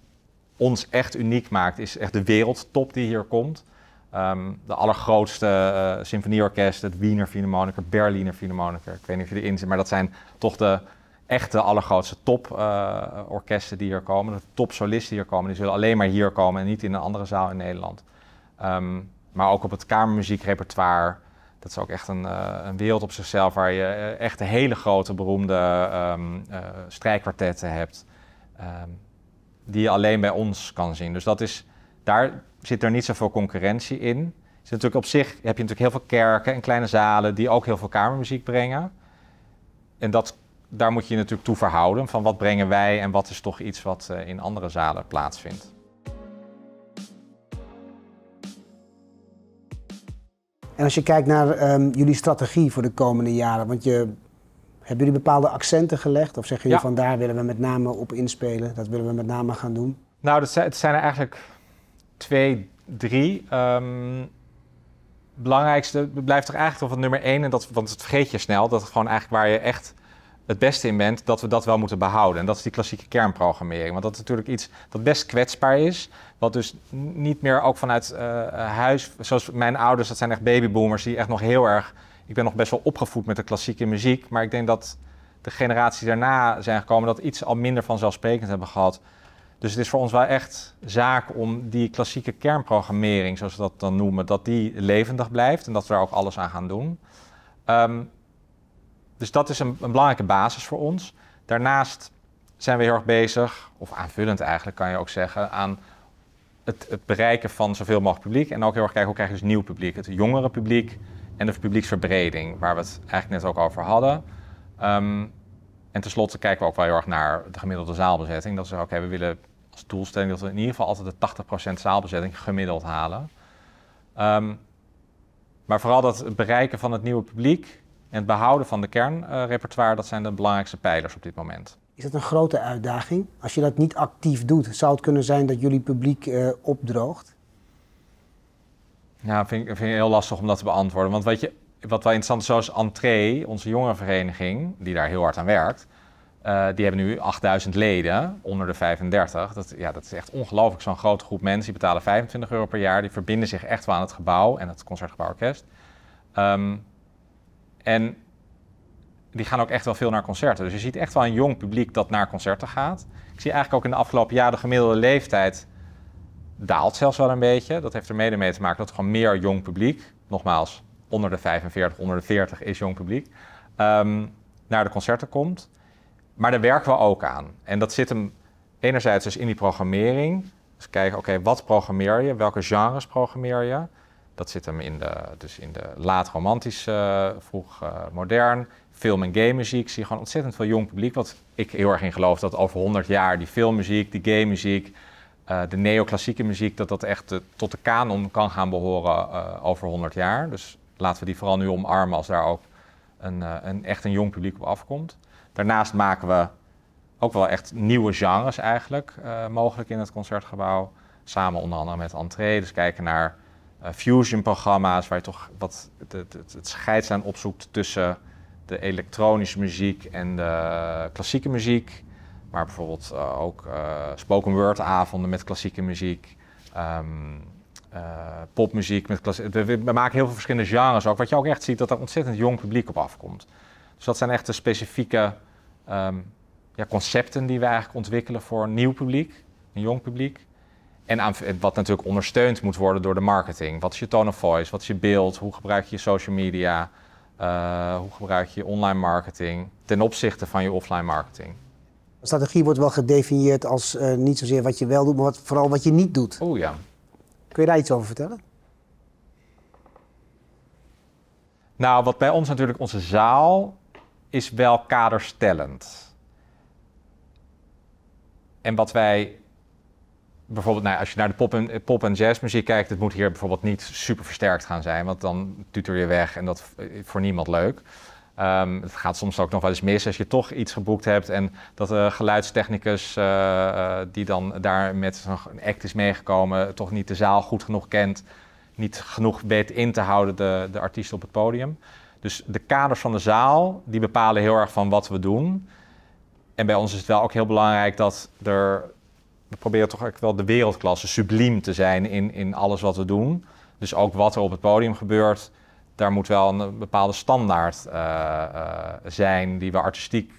S2: ons echt uniek maakt, is echt de wereldtop die hier komt. Ehm, de allergrootste uh, symfonieorkest, het Wiener Philharmoniker, Berliner Philharmoniker. Ik weet niet of je erin zit, maar dat zijn toch de echte allergrootste toporkesten die hier komen. De topsolisten die hier komen, die zullen alleen maar hier komen en niet in een andere zaal in Nederland. Ehm, maar ook op het kamermuziekrepertoire. Dat is ook echt een, eh, een wereld op zichzelf waar je eh, echt de hele grote beroemde um, strijkkwartetten hebt. Ehm, die je alleen bij ons kan zien. Dus dat is, daar zit er niet zoveel concurrentie in. Is natuurlijk op zich heb je natuurlijk heel veel kerken en kleine zalen die ook heel veel kamermuziek brengen. En dat, daar moet je je natuurlijk toe verhouden van wat brengen wij en wat is toch iets wat in andere zalen plaatsvindt.
S1: En als je kijkt naar ehm, jullie strategie voor de komende jaren, want je, hebben jullie bepaalde accenten gelegd? Of zeggen jullie van daar willen we met name op inspelen, dat willen we met name gaan doen?
S2: Nou, dat zijn, het zijn er eigenlijk twee, drie. Um, belangrijkste blijft er eigenlijk toch van nummer één, en dat, want dat vergeet je snel, dat gewoon eigenlijk waar je echt het beste in bent, dat we dat wel moeten behouden. En dat is die klassieke kernprogrammering. Want dat is natuurlijk iets dat best kwetsbaar is. Wat dus niet meer ook vanuit eh, eh, huis, zoals mijn ouders, dat zijn echt babyboomers, die echt nog heel erg. Ik ben nog best wel opgevoed met de klassieke muziek. Maar ik denk dat de generatie daarna zijn gekomen, dat iets al minder vanzelfsprekend hebben gehad. Dus het is voor ons wel echt zaak om die klassieke kernprogrammering, zoals we dat dan noemen, dat die levendig blijft en dat we daar ook alles aan gaan doen. Ehm, dus dat is een, een belangrijke basis voor ons. Daarnaast zijn we heel erg bezig, of aanvullend eigenlijk kan je ook zeggen, aan het, het, bereiken van zoveel mogelijk publiek. En ook heel erg kijken hoe krijgen je dus nieuw publiek, het jongere publiek en de publieksverbreding, waar we het eigenlijk net ook over hadden. Ehm, en tenslotte kijken we ook wel heel erg naar de gemiddelde zaalbezetting. Dat is oké, okay, we willen als doelstelling dat we in ieder geval altijd de 80% zaalbezetting gemiddeld halen. Ehm, maar vooral dat het bereiken van het nieuwe publiek en het behouden van de kernrepertoire, dat zijn de belangrijkste pijlers op dit moment.
S1: Is dat een grote uitdaging? Als je dat niet actief doet, zou het kunnen zijn dat jullie publiek eh, opdroogt?
S2: Ja, vind ik, vind ik heel lastig om dat te beantwoorden. Want weet je, wat wel interessant is, zoals Entree, onze jongerenvereniging, die daar heel hard aan werkt, eh, die hebben nu 8000 leden onder de 35. Dat, ja, dat is echt ongelooflijk, zo'n grote groep mensen. Die betalen 25 euro per jaar, die verbinden zich echt wel aan het gebouw en het Concertgebouworkest. Um, ehm, en die gaan ook echt wel veel naar concerten. Dus je ziet echt wel een jong publiek dat naar concerten gaat. Ik zie eigenlijk ook in de afgelopen jaren de gemiddelde leeftijd daalt zelfs wel een beetje. Dat heeft er mede mee te maken dat er gewoon meer jong publiek, nogmaals, onder de 45, onder de 40 is jong publiek, ehm, naar de concerten komt. Maar daar werken we ook aan. En dat zit hem enerzijds dus in die programmering. Dus kijken, oké, wat programmeer je? Welke genres programmeer je? Dat zit hem in de, dus in de laat romantische eh, vroeg eh, modern. Film- en game muziek Ik zie gewoon ontzettend veel jong publiek. Wat ik heel erg in geloof dat over 100 jaar die filmmuziek, die game muziek, eh, de neoclassieke muziek, dat dat echt tot de kanon kan gaan behoren over 100 jaar. Dus laten we die vooral nu omarmen als daar ook een, een, echt een jong publiek op afkomt. Daarnaast maken we ook wel echt nieuwe genres eigenlijk mogelijk in het concertgebouw. Samen onder andere met Entree. Dus kijken naar eh, fusion-programma's, waar je toch wat het, het, het scheidslijn opzoekt tussen de elektronische muziek en de klassieke muziek. Maar bijvoorbeeld eh, ook eh, spoken word avonden met klassieke muziek. Ehm, popmuziek met klassiek. We, maken heel veel verschillende genres ook. Wat je ook echt ziet, dat er ontzettend jong publiek op afkomt. Dus dat zijn echt de specifieke ehm, ja, concepten die we eigenlijk ontwikkelen voor een nieuw publiek, een jong publiek. En wat natuurlijk ondersteund moet worden door de marketing. Wat is je tone of voice? Wat is je beeld? Hoe gebruik je social media? Eh, hoe gebruik je online marketing ten opzichte van je offline marketing?
S1: Strategie wordt wel gedefinieerd als eh, niet zozeer wat je wel doet, maar vooral wat je niet doet. Oh ja. Kun je daar iets over vertellen?
S2: Nou, wat bij ons natuurlijk, onze zaal is wel kaderstellend. En wat wij bijvoorbeeld, nou, als je naar de pop en, eh, pop jazzmuziek kijkt, het moet hier bijvoorbeeld niet super versterkt gaan zijn, want dan tuter je weg en dat is eh, voor niemand leuk. Ehm, het gaat soms ook nog wel eens mis als je toch iets geboekt hebt en dat de eh, geluidstechnicus die dan daar met een act is meegekomen, toch niet de zaal goed genoeg kent, niet genoeg weet in te houden de, de artiest op het podium. Dus de kaders van de zaal, die bepalen heel erg van wat we doen. En bij ons is het wel ook heel belangrijk dat er we proberen toch eigenlijk wel de wereldklasse subliem te zijn in, in alles wat we doen. Dus ook wat er op het podium gebeurt, daar moet wel een bepaalde standaard eh, eh, zijn die we artistiek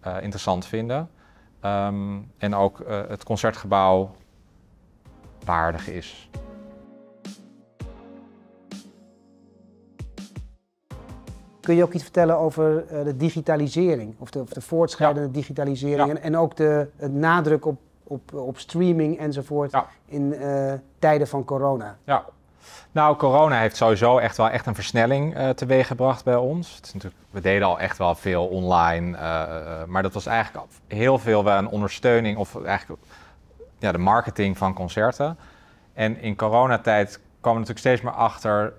S2: eh, interessant vinden. Ehm, en ook het concertgebouw waardig is.
S1: Kun je ook iets vertellen over de digitalisering? Of de, voortschrijdende digitalisering En, ook de nadruk op op, op streaming enzovoort in eh, tijden van corona?
S2: Ja. Nou, corona heeft sowieso echt wel echt een versnelling uh, teweeggebracht bij ons. Het is natuurlijk, we deden al echt wel veel online, eh, maar dat was eigenlijk heel veel wel een ondersteuning of eigenlijk ja, de marketing van concerten. En in coronatijd kwam er natuurlijk steeds meer achter,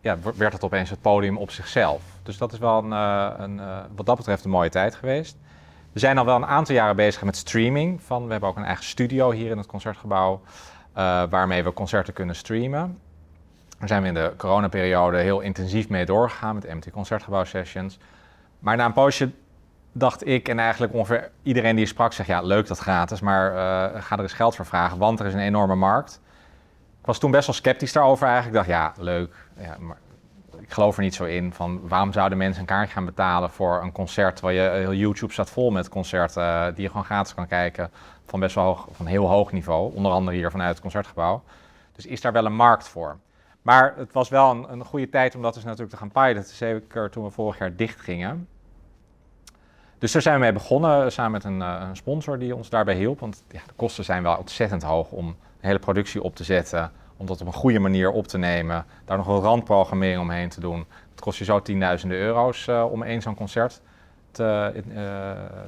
S2: ja, werd het opeens het podium op zichzelf. Dus dat is wel een, een wat dat betreft een mooie tijd geweest. We zijn al wel een aantal jaren bezig met streaming. Van, we hebben ook een eigen studio hier in het concertgebouw, eh, waarmee we concerten kunnen streamen. Daar zijn we in de coronaperiode heel intensief mee doorgegaan met MT Concertgebouw Sessions. Maar na een poosje dacht ik en eigenlijk ongeveer iedereen die sprak zegt, ja leuk dat gratis, maar eh, ga er eens geld voor vragen, want er is een enorme markt. Ik was toen best wel sceptisch daarover eigenlijk. Ik dacht, ja leuk, ja, maar ik geloof er niet zo in van waarom zouden mensen een kaartje gaan betalen voor een concert, terwijl je eh, YouTube staat vol met concerten eh, die je gewoon gratis kan kijken van best wel hoog, van heel hoog niveau, onder andere hier vanuit het concertgebouw. Dus is daar wel een markt voor. Maar het was wel een, een goede tijd om dat dus natuurlijk te gaan piloten, zeker toen we vorig jaar dicht gingen. Dus daar zijn we mee begonnen, eh, samen met een, sponsor die ons daarbij hielp, want ja, de kosten zijn wel ontzettend hoog om een hele productie op te zetten om dat op een goede manier op te nemen, daar nog een randprogrammering omheen te doen. Dat kost je zo tienduizenden euro's eh, om één zo'n concert te, eh,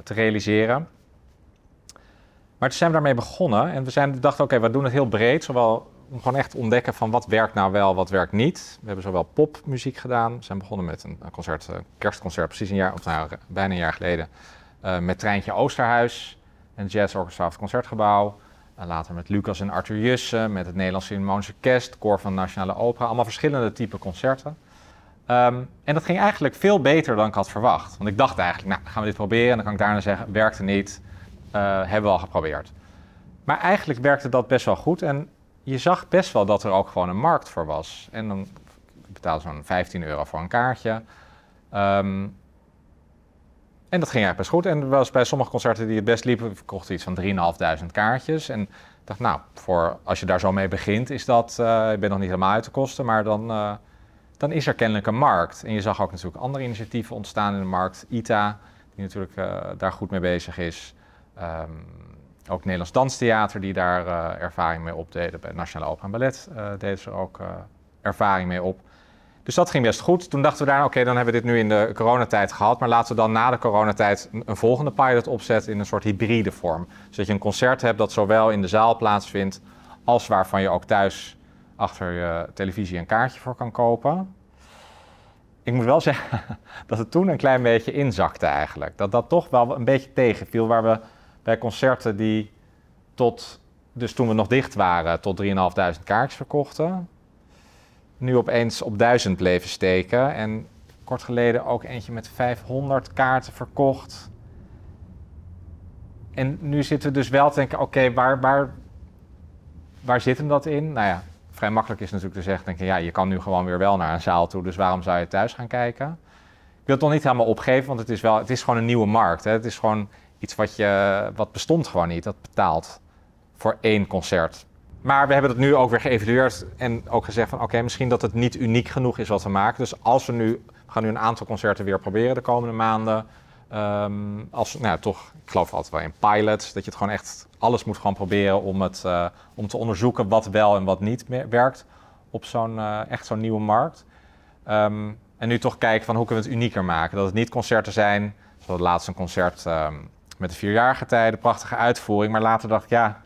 S2: te, realiseren. Maar toen zijn we daarmee begonnen en we zijn, dachten, oké, we doen het heel breed, zowel om gewoon echt te ontdekken van wat werkt nou wel, wat werkt niet. We hebben zowel popmuziek gedaan, we zijn begonnen met een, concert, een eh, kerstconcert, precies een jaar, of nou, bijna een jaar geleden, met Treintje Oosterhuis, een Jazz of Concertgebouw later met Lucas en Arthur Jussen, met het Nederlands Philharmonisch Orkest, Koor van de Nationale Opera. Allemaal verschillende type concerten. Ehm, en dat ging eigenlijk veel beter dan ik had verwacht. Want ik dacht eigenlijk, nou, gaan we dit proberen? En dan kan ik daarna zeggen, werkte niet, eh, hebben we al geprobeerd. Maar eigenlijk werkte dat best wel goed. En je zag best wel dat er ook gewoon een markt voor was. En dan betaalde zo'n 15 euro voor een kaartje. Um, en dat ging eigenlijk best goed. En was bij sommige concerten die het best liepen, verkochten iets van 3.500 kaartjes. En ik dacht, nou, voor, als je daar zo mee begint, is dat, eh, ik ben nog niet helemaal uit de kosten, maar dan, eh, dan is er kennelijk een markt. En je zag ook natuurlijk andere initiatieven ontstaan in de markt. ITA, die natuurlijk eh, daar goed mee bezig is. Ehm, ook Nederlands Danstheater, die daar ervaring mee opdeden. Bij Nationale Opera en Ballet deden ze ook ervaring mee op. Dus dat ging best goed. Toen dachten we daar, oké, dan hebben we dit nu in de coronatijd gehad. Maar laten we dan na de coronatijd een volgende pilot opzetten in een soort hybride vorm. Zodat je een concert hebt dat zowel in de zaal plaatsvindt als waarvan je ook thuis achter je televisie een kaartje voor kan kopen. Ik moet wel <laughs> zeggen dat het toen een klein beetje inzakte eigenlijk. Dat dat toch wel een beetje tegenviel waar we bij concerten die tot, dus toen we nog dicht waren, tot 3.500 kaartjes verkochten nu opeens op duizend bleven steken. En kort geleden ook eentje met 500 kaarten verkocht. En nu zitten we dus wel te denken, oké, waar, waar, waar zit hem dat in? Nou ja, vrij makkelijk is natuurlijk te zeggen, denken, ja, je kan nu gewoon weer wel naar een zaal toe, dus waarom zou je thuis gaan kijken? Ik wil het nog niet helemaal opgeven, want het is, wel, het is gewoon een nieuwe markt. Hè? Het is gewoon iets wat, je, wat bestond gewoon niet, dat betaalt voor één concert maar we hebben dat nu ook weer geëvalueerd en ook gezegd van oké, misschien dat het niet uniek genoeg is wat we maken. Dus als we nu, gaan nu een aantal concerten weer proberen de komende maanden. Ehm, als, nou ja, toch, ik geloof altijd wel in pilots, dat je het gewoon echt alles moet gewoon proberen om, het, eh, om te onderzoeken wat wel en wat niet werkt op zo'n eh, echt zo'n nieuwe markt. Ehm, en nu toch kijken van hoe kunnen we het unieker maken. Dat het niet concerten zijn, zoals laatst een concert ehm, met de vierjarige tijden, prachtige uitvoering. Maar later dacht ik, ja,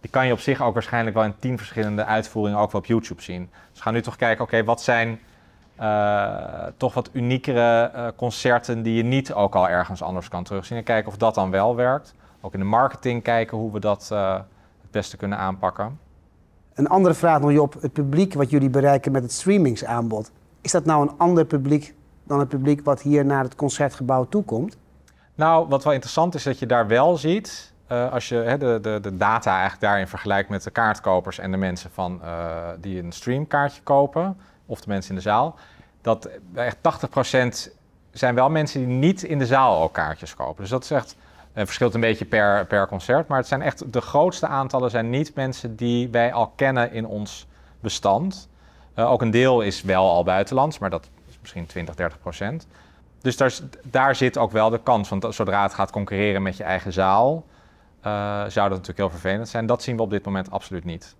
S2: die kan je op zich ook waarschijnlijk wel in tien verschillende uitvoeringen ook wel op YouTube zien. Dus we gaan nu toch kijken, oké, wat zijn eh, toch wat uniekere eh, concerten die je niet ook al ergens anders kan terugzien. En kijken of dat dan wel werkt. Ook in de marketing kijken hoe we dat eh, het beste kunnen aanpakken.
S1: Een andere vraag nog Job, het publiek wat jullie bereiken met het streamingsaanbod. Is dat nou een ander publiek dan het publiek wat hier naar het concertgebouw toekomt?
S2: Nou, wat wel interessant is dat je daar wel ziet eh, als je de, de, de, data eigenlijk daarin vergelijkt met de kaartkopers en de mensen van, eh, die een streamkaartje kopen, of de mensen in de zaal, dat echt 80% zijn wel mensen die niet in de zaal al kaartjes kopen. Dus dat is echt, het eh, verschilt een beetje per, per concert, maar het zijn echt de grootste aantallen zijn niet mensen die wij al kennen in ons bestand. ook een deel is wel al buitenlands, maar dat is misschien 20, 30 procent. Dus daar, daar zit ook wel de kans, want zodra het gaat concurreren met je eigen zaal, eh, zou dat natuurlijk heel vervelend zijn. Dat zien we op dit moment absoluut niet.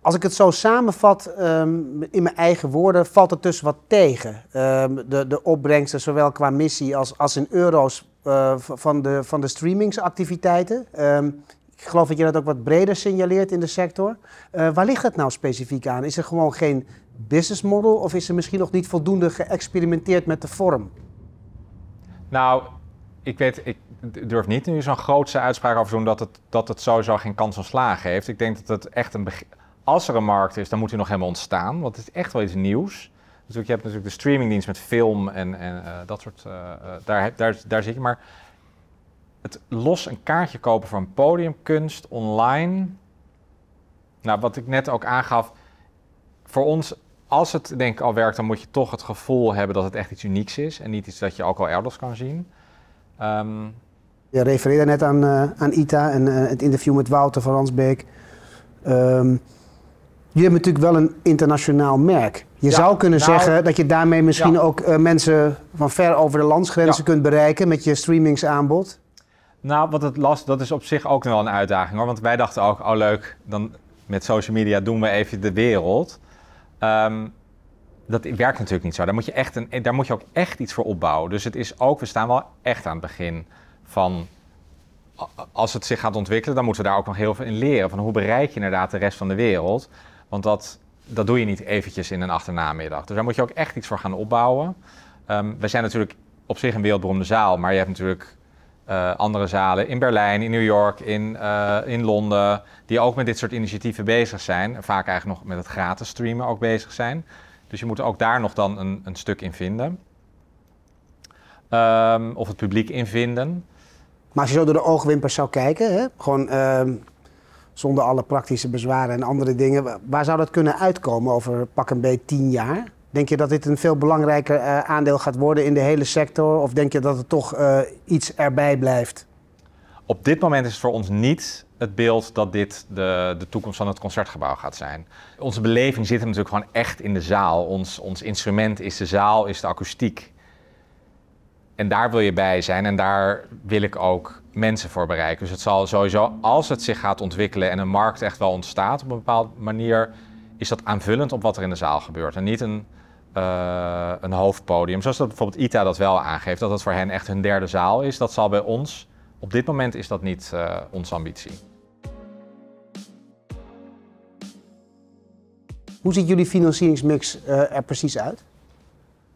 S1: Als ik het zo samenvat ehm, in mijn eigen woorden, valt het dus wat tegen. Ehm, de, de opbrengsten, zowel qua missie als, als in euro's eh, van, de, van de streamingsactiviteiten. Ehm, ik geloof dat je dat ook wat breder signaleert in de sector. Eh, waar ligt dat nou specifiek aan? Is er gewoon geen business model of is er misschien nog niet voldoende geëxperimenteerd met de vorm?
S2: Nou, ik weet, ik durf niet nu zo'n grootse uitspraak over te doen dat het, dat het sowieso geen kans van slagen heeft. Ik denk dat het echt een. Als er een markt is, dan moet hij nog helemaal ontstaan. Want het is echt wel iets nieuws. Dus je hebt natuurlijk de streamingdienst met film en, en eh, dat soort. Eh, eh, daar, daar, daar zit je. Maar het los een kaartje kopen voor een podiumkunst online. Nou, wat ik net ook aangaf. Voor ons, als het denk ik al werkt, dan moet je toch het gevoel hebben dat het echt iets unieks is. En niet iets dat je ook al elders kan zien. Um,
S1: je refereerde net aan, eh, aan ITA en eh, het interview met Wouter van Ransbeek. Ehm, je hebt natuurlijk wel een internationaal merk. Je zou kunnen nou, zeggen dat je daarmee misschien ook eh, mensen van ver over de landsgrenzen kunt bereiken met je streamingsaanbod.
S2: Nou, wat het last, dat is op zich ook wel een uitdaging hoor. Want wij dachten ook, oh leuk, dan met social media doen we even de wereld. Ehm, dat werkt natuurlijk niet zo. Daar moet, je echt een, daar moet je ook echt iets voor opbouwen. Dus het is ook, we staan wel echt aan het begin van als het zich gaat ontwikkelen, dan moeten we daar ook nog heel veel in leren. Van hoe bereik je inderdaad de rest van de wereld? Want dat, dat doe je niet eventjes in een achternamiddag. Dus daar moet je ook echt iets voor gaan opbouwen. Um, we zijn natuurlijk op zich een wereldberoemde zaal, maar je hebt natuurlijk eh, andere zalen in Berlijn, in New York, in, eh, in Londen, die ook met dit soort initiatieven bezig zijn. Vaak eigenlijk nog met het gratis streamen ook bezig zijn. Dus je moet ook daar nog dan een, een stuk in vinden. Ehm, of het publiek in vinden.
S1: Maar als je zo door de oogwimpers zou kijken, hè, gewoon ehm, zonder alle praktische bezwaren en andere dingen, waar zou dat kunnen uitkomen over pak een beetje tien jaar? Denk je dat dit een veel belangrijker eh, aandeel gaat worden in de hele sector? Of denk je dat het toch eh, iets erbij blijft?
S2: Op dit moment is het voor ons niet het beeld dat dit de, de toekomst van het concertgebouw gaat zijn. Onze beleving zit hem natuurlijk gewoon echt in de zaal. Ons, ons instrument is de zaal, is de akoestiek. En daar wil je bij zijn en daar wil ik ook mensen voor bereiken. Dus het zal sowieso, als het zich gaat ontwikkelen en een markt echt wel ontstaat op een bepaalde manier, is dat aanvullend op wat er in de zaal gebeurt. En niet een, eh, een hoofdpodium. Zoals dat bijvoorbeeld ITA dat wel aangeeft, dat dat voor hen echt hun derde zaal is. Dat zal bij ons, op dit moment is dat niet eh, onze ambitie.
S1: Hoe ziet jullie financieringsmix eh, er precies uit?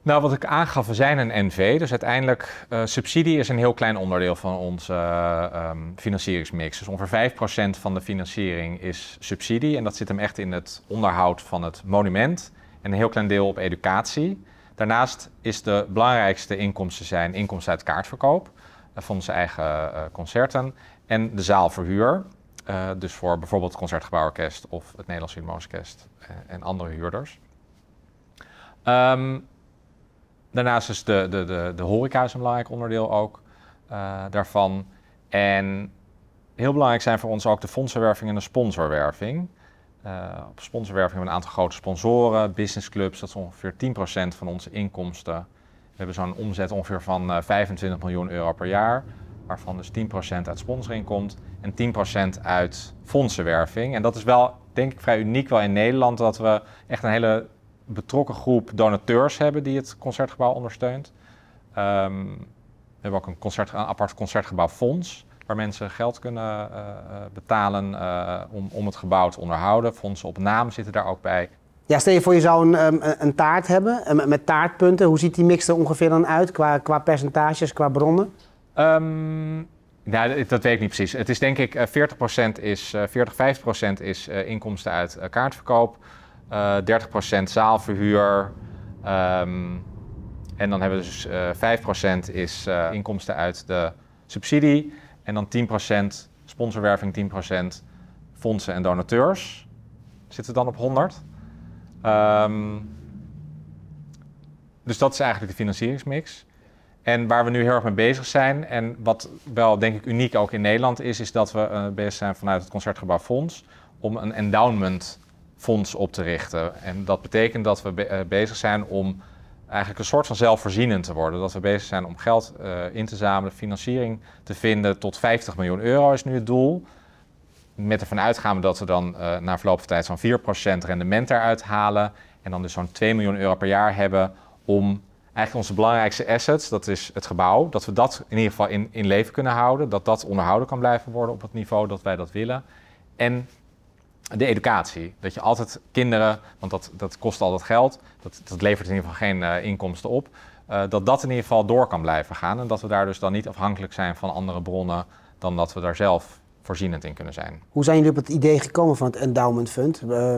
S2: Nou, wat ik aangaf, we zijn een NV, dus uiteindelijk uh, subsidie is een heel klein onderdeel van onze eh, ehm, financieringsmix. Dus ongeveer 5% van de financiering is subsidie en dat zit hem echt in het onderhoud van het monument en een heel klein deel op educatie. Daarnaast is de belangrijkste inkomsten zijn inkomsten uit kaartverkoop eh, van onze eigen concerten en de zaalverhuur. dus voor bijvoorbeeld het Concertgebouworkest of het Nederlands Filmorkest en andere huurders. Ehm, Daarnaast is de, de, de, de horeca is een belangrijk onderdeel ook eh, daarvan. En heel belangrijk zijn voor ons ook de fondsenwerving en de sponsorwerving. Uh, op sponsorwerving hebben we een aantal grote sponsoren, businessclubs, dat is ongeveer 10% van onze inkomsten. We hebben zo'n omzet ongeveer van 25 eh, miljoen euro per jaar, waarvan dus 10% uit sponsoring komt en 10% uit fondsenwerving. En dat is wel, denk ik, vrij uniek wel in Nederland dat we echt een hele betrokken groep donateurs hebben die het concertgebouw ondersteunt. Ehm, we hebben ook een, concert, een apart concertgebouwfonds, waar mensen geld kunnen eh, eh, betalen eh, om, om het gebouw te onderhouden. Fondsen op naam zitten daar ook bij.
S1: Ja, stel je voor, je zou een, ehm, een, taart hebben ehm, met taartpunten. Hoe ziet die mix er ongeveer dan uit qua, qua percentages, qua bronnen?
S2: nou, dat weet ik niet precies. Het is denk ik 40% is, 40, 50% is inkomsten uit kaartverkoop. 30% eh, zaalverhuur. Ehm, en dan hebben we dus 5% eh, is eh, inkomsten uit de subsidie. En dan 10% sponsorwerving, 10% fondsen en donateurs. Zitten we dan op 100. Ehm, dus dat is eigenlijk de financieringsmix. En waar we nu heel erg mee bezig zijn, en wat wel denk ik uniek ook in Nederland is, is dat we bezig zijn vanuit het Concertgebouw Fonds om een endowment fonds op te richten. En dat betekent dat we eh, bezig zijn om eigenlijk een soort van zelfvoorzienend te worden. Dat we bezig zijn om geld eh, in te zamelen, financiering te vinden tot 50 miljoen euro is nu het doel. Met ervan uitgaan dat we dan eh, na verloop van tijd zo'n 4% rendement daaruit halen. En dan dus zo'n 2 miljoen euro per jaar hebben om eigenlijk onze belangrijkste assets, dat is het gebouw, dat we dat in ieder geval in, in leven kunnen houden. Dat dat onderhouden kan blijven worden op het niveau dat wij dat willen. En de educatie. Dat je altijd kinderen, want dat, dat kost altijd geld, dat, dat levert in ieder geval geen eh, inkomsten op. Eh, dat dat in ieder geval door kan blijven gaan. En dat we daar dus dan niet afhankelijk zijn van andere bronnen dan dat we daar zelf voorzienend in kunnen zijn.
S1: Hoe zijn jullie op het idee gekomen van het endowment fund? Eh,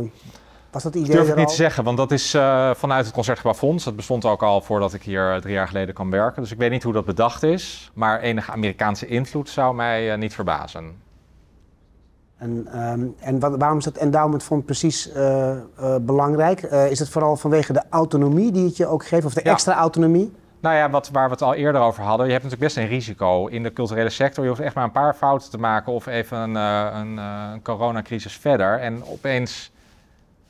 S1: was dat idee? Dat durf ik niet te zeggen,
S2: want dat is vanuit het Concertgebouw Fonds. Dat bestond ook al voordat ik hier drie jaar geleden kan werken. Dus ik weet niet hoe dat bedacht is. Maar enige Amerikaanse invloed zou mij niet verbazen.
S1: En, ehm, en waarom is dat endowment fund precies eh, eh, belangrijk? Eh, is het vooral vanwege de autonomie die het je ook geeft, of de extra autonomie?
S2: Nou ja, wat, waar we het al eerder over hadden, je hebt natuurlijk best een risico in de culturele sector. Je hoeft echt maar een paar fouten te maken of even een, een, coronacrisis verder. En opeens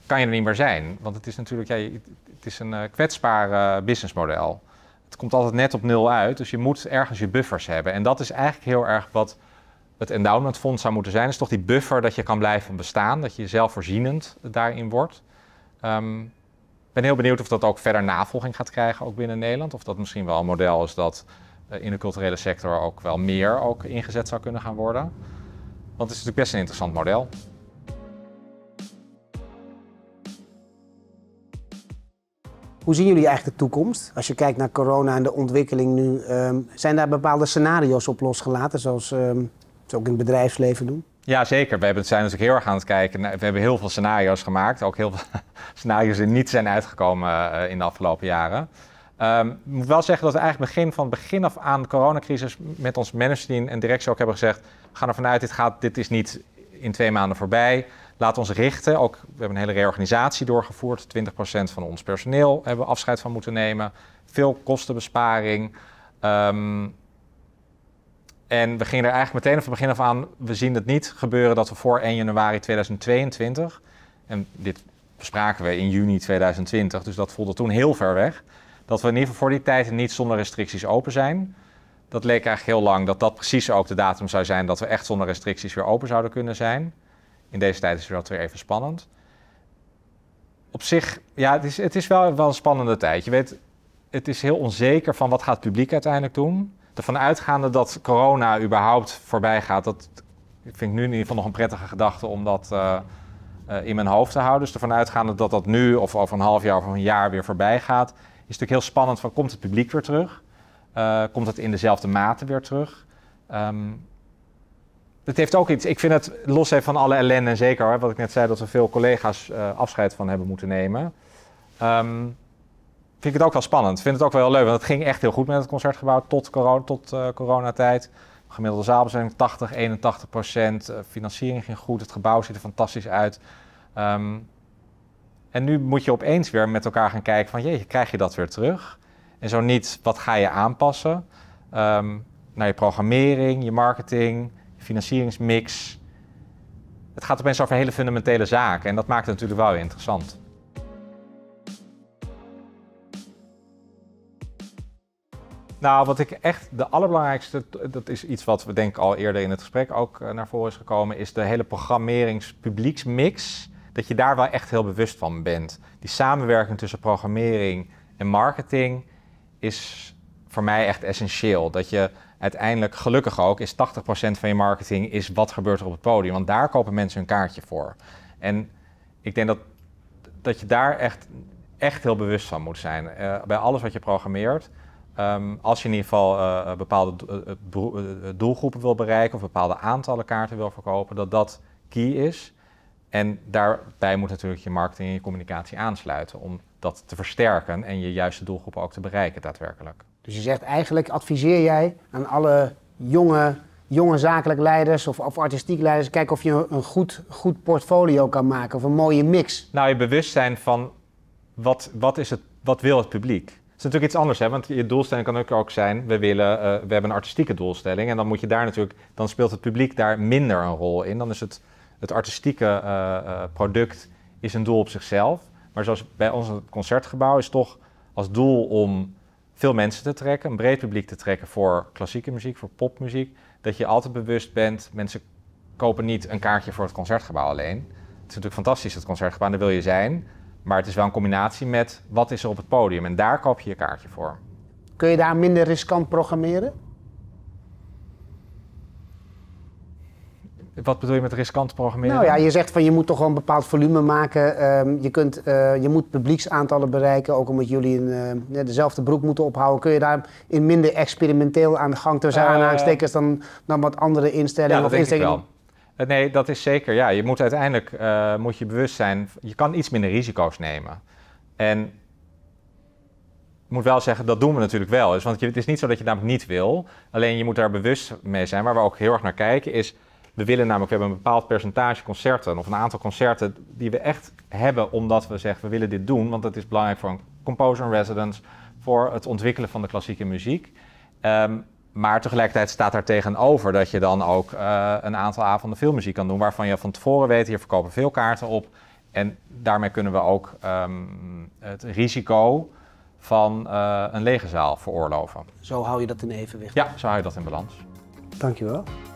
S2: kan je er niet meer zijn. Want het is natuurlijk het is een kwetsbaar businessmodel. Het komt altijd net op nul uit, dus je moet ergens je buffers hebben. En dat is eigenlijk heel erg wat het endowmentfonds zou moeten zijn, is toch die buffer dat je kan blijven bestaan, dat je zelfvoorzienend daarin wordt. Ehm, ik ben heel benieuwd of dat ook verder navolging gaat krijgen, ook binnen Nederland. Of dat misschien wel een model is dat eh, in de culturele sector ook wel meer ook ingezet zou kunnen gaan worden. Want het is natuurlijk best een interessant model.
S1: Hoe zien jullie eigenlijk de toekomst? Als je kijkt naar corona en de ontwikkeling nu, ehm, zijn daar bepaalde scenario's op losgelaten? Zoals ehm, ook in het bedrijfsleven doen?
S2: Ja, zeker. We hebben, zijn natuurlijk dus heel erg aan het kijken. We hebben heel veel scenario's gemaakt. Ook heel veel <laughs> scenario's die niet zijn uitgekomen eh, in de afgelopen jaren. Ehm, ik moet wel zeggen dat we eigenlijk begin, van begin af aan de coronacrisis met ons managementteam en directie ook hebben gezegd... we gaan ervan uit, dit, gaat, dit is niet in twee maanden voorbij. Laat ons richten. Ook, we hebben een hele reorganisatie doorgevoerd. 20% van ons personeel hebben we afscheid van moeten nemen. Veel kostenbesparing. Um, en we gingen er eigenlijk meteen van begin af aan, we zien het niet gebeuren dat we voor 1 januari 2022, en dit bespraken we in juni 2020, dus dat voelde toen heel ver weg, dat we in ieder geval voor die tijd niet zonder restricties open zijn. Dat leek eigenlijk heel lang dat dat precies ook de datum zou zijn dat we echt zonder restricties weer open zouden kunnen zijn. In deze tijd is dat weer even spannend. Op zich, ja, het is, het is wel, wel een spannende tijd. Je weet, het is heel onzeker van wat gaat het publiek uiteindelijk doen ervan uitgaande dat corona überhaupt voorbij gaat, dat vind ik nu in ieder geval nog een prettige gedachte om dat eh, eh, in mijn hoofd te houden. Dus ervan uitgaande dat dat nu of over een half jaar of een jaar weer voorbij gaat, is natuurlijk heel spannend van komt het publiek weer terug? Eh, komt het in dezelfde mate weer terug? Um, het heeft ook iets, ik vind het los van alle ellende en zeker, hè, wat ik net zei, dat we veel collega's afscheid van hebben moeten nemen. Ehm, vind ik het ook wel spannend. Vind het ook wel leuk, want het ging echt heel goed met het concertgebouw tot, corona, tot uh, coronatijd. Gemiddelde zaalbezetting 80, 81 procent. Eh, financiering ging goed, het gebouw ziet er fantastisch uit. Ehm, en nu moet je opeens weer met elkaar gaan kijken van... jeetje, krijg je dat weer terug? En zo niet, wat ga je aanpassen? Ehm, naar je programmering, je marketing, je financieringsmix. Het gaat opeens over hele fundamentele zaken. En dat maakt het natuurlijk wel interessant. Nou, wat ik echt de allerbelangrijkste, dat is iets wat we denk ik al eerder in het gesprek ook eh, naar voren is gekomen, is de hele programmerings-publieksmix. Dat je daar wel echt heel bewust van bent. Die samenwerking tussen programmering en marketing is voor mij echt essentieel. Dat je uiteindelijk, gelukkig ook, is 80% van je marketing is wat gebeurt er op het podium. Want daar kopen mensen hun kaartje voor. En ik denk dat, dat je daar echt, echt heel bewust van moet zijn. Eh, bij alles wat je programmeert. Ehm, als je in ieder geval eh, eh, bepaalde eh, doelgroepen wil bereiken of bepaalde aantallen kaarten wil verkopen, dat dat key is. En daarbij moet natuurlijk je marketing en je communicatie aansluiten om dat te versterken en je juiste doelgroepen ook te bereiken daadwerkelijk. Dus je
S1: zegt eigenlijk, adviseer jij aan alle jonge, jonge zakelijk leiders of, of artistiek leiders, kijk of je een goed, goed portfolio kan maken of een mooie mix.
S2: Nou, je bewust zijn van wat, wat, is het, wat wil het publiek? is natuurlijk iets anders, hè? want je doelstelling kan ook, ook zijn, we, willen, eh, we hebben een artistieke doelstelling en dan moet je daar natuurlijk, dan speelt het publiek daar minder een rol in. Dan is het, het artistieke eh, eh, product is een doel op zichzelf, maar zoals bij ons het concertgebouw is toch als doel om veel mensen te trekken, een breed publiek te trekken voor klassieke muziek, voor popmuziek, dat je altijd bewust bent, mensen kopen niet een kaartje voor het concertgebouw alleen. Het is natuurlijk fantastisch, het concertgebouw, en daar wil je zijn. Maar het is wel een combinatie met wat is er op het podium. En daar koop je je kaartje voor.
S1: Kun je daar minder riskant programmeren?
S2: Wat bedoel je met riskant programmeren? Nou ja, je
S1: zegt van je moet toch gewoon een bepaald volume maken. Ehm, je, kunt, eh, je moet publieksaantallen bereiken, ook omdat jullie een, eh, dezelfde broek moeten ophouden. Kun je daar in minder experimenteel aan de gang tussen uh, dan, dan wat andere instellingen? Ja, dat of denk ik wel.
S2: Eh, nee, dat is zeker. Ja, je moet uiteindelijk eh, moet je bewust zijn. Je kan iets minder risico's nemen. En ik moet wel zeggen, dat doen we natuurlijk wel. Dus, want het is niet zo dat je namelijk niet wil. Alleen je moet daar bewust mee zijn. Waar we ook heel erg naar kijken is... We willen namelijk, we hebben een bepaald percentage concerten... of een aantal concerten die we echt hebben omdat we zeggen... we willen dit doen, want dat is belangrijk voor een composer in residence... voor het ontwikkelen van de klassieke muziek. Um, maar tegelijkertijd staat daar tegenover dat je dan ook eh, een aantal avonden filmmuziek kan doen. Waarvan je van tevoren weet, hier verkopen veel kaarten op. En daarmee kunnen we ook ehm, het risico van eh, een lege zaal veroorloven. Zo hou je dat in evenwicht? Ja, zo hou je dat in balans.
S1: Dankjewel.